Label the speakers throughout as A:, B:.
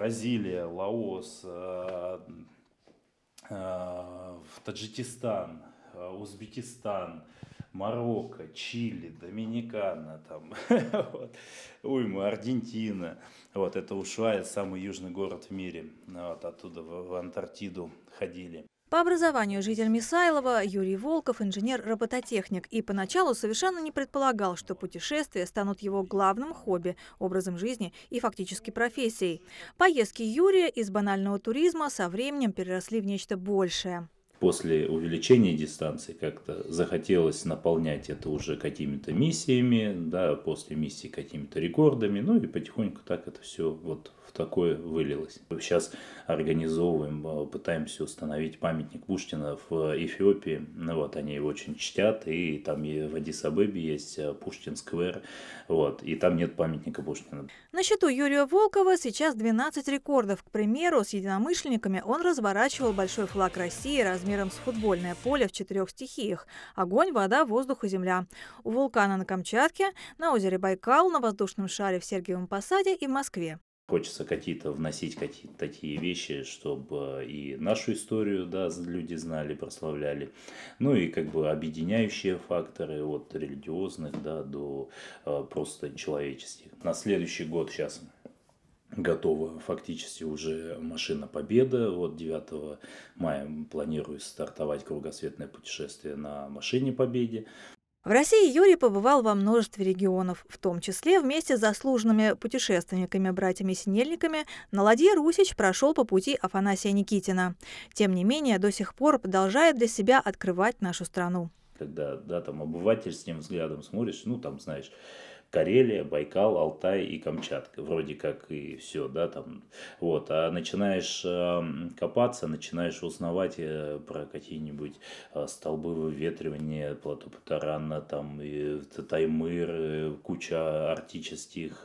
A: Бразилия, Лаос, э, э, Таджикистан, э, Узбекистан, Марокко, Чили, Доминикана, там, вот, уйма, Аргентина. Вот, это Ушуай, самый южный город в мире. Вот, оттуда в, в Антарктиду ходили.
B: По образованию житель Мисайлова Юрий Волков – инженер-робототехник и поначалу совершенно не предполагал, что путешествия станут его главным хобби, образом жизни и фактически профессией. Поездки Юрия из банального туризма со временем переросли в нечто большее
A: после увеличения дистанции как-то захотелось наполнять это уже какими-то миссиями, да, после миссии какими-то рекордами, ну и потихоньку так это все вот в такое вылилось. Сейчас организовываем, э, пытаемся установить памятник Пушкина в Эфиопии, ну вот, они его очень чтят, и там и в Адисабебе есть э, Пушкин сквер, вот, и там нет памятника Пушкина.
B: На счету Юрия Волкова сейчас 12 рекордов. К примеру, с единомышленниками он разворачивал большой флаг России размером размером с футбольное поле в четырех стихиях – огонь, вода, воздух и земля. У вулкана на Камчатке, на озере Байкал, на воздушном шаре в Сергиевом Посаде и в Москве.
A: Хочется какие-то вносить какие-то такие вещи, чтобы и нашу историю, да, люди знали, прославляли. Ну и как бы объединяющие факторы от религиозных, да, до э, просто человеческих. На следующий год сейчас готова фактически уже машина Победа. Вот 9 мая планирую стартовать кругосветное путешествие на машине Победе.
B: В России Юрий побывал во множестве регионов, в том числе вместе с заслуженными путешественниками-братьями-синельниками на ладье Русич прошел по пути Афанасия Никитина. Тем не менее, до сих пор продолжает для себя открывать нашу страну.
A: Когда да, там обыватель с тем взглядом смотришь, ну там знаешь, Карелия, Байкал, Алтай и Камчатка. Вроде как и все, да, там. Вот, а начинаешь эм, копаться, начинаешь узнавать э, про какие-нибудь э, столбы выветривания, плато Патарана, там, и Таймыр, э, куча арктических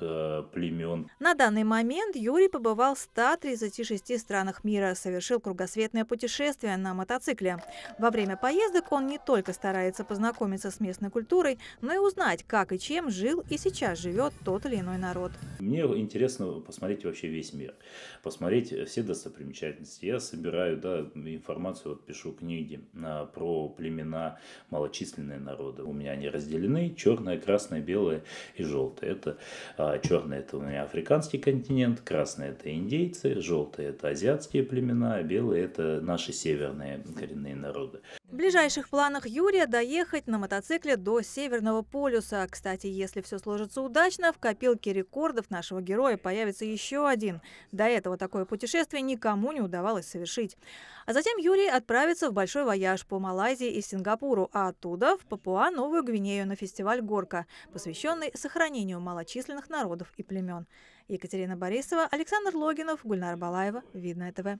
A: племен.
B: На данный момент Юрий побывал в 136 странах мира, совершил кругосветное путешествие на мотоцикле. Во время поездок он не только старается познакомиться с местной культурой, но и узнать, как и чем жил и и сейчас живет тот или иной народ.
A: Мне интересно посмотреть вообще весь мир, посмотреть все достопримечательности. Я собираю да, информацию, вот пишу книги а, про племена, малочисленные народы. У меня они разделены, черное, красное, белое и желтое. Это а, черное это у меня африканский континент, красное это индейцы, желтое это азиатские племена, а белые это наши северные коренные народы.
B: В ближайших планах Юрия доехать на мотоцикле до Северного полюса. Кстати, если все сложится удачно, в копилке рекордов нашего героя появится еще один. До этого такое путешествие никому не удавалось совершить. А затем Юрий отправится в большой вояж по Малайзии и Сингапуру, а оттуда в Папуа-Новую Гвинею на фестиваль «Горка», посвященный сохранению малочисленных народов и племен. Екатерина Борисова, Александр Логинов, Гульнар Балаева. Видно ТВ.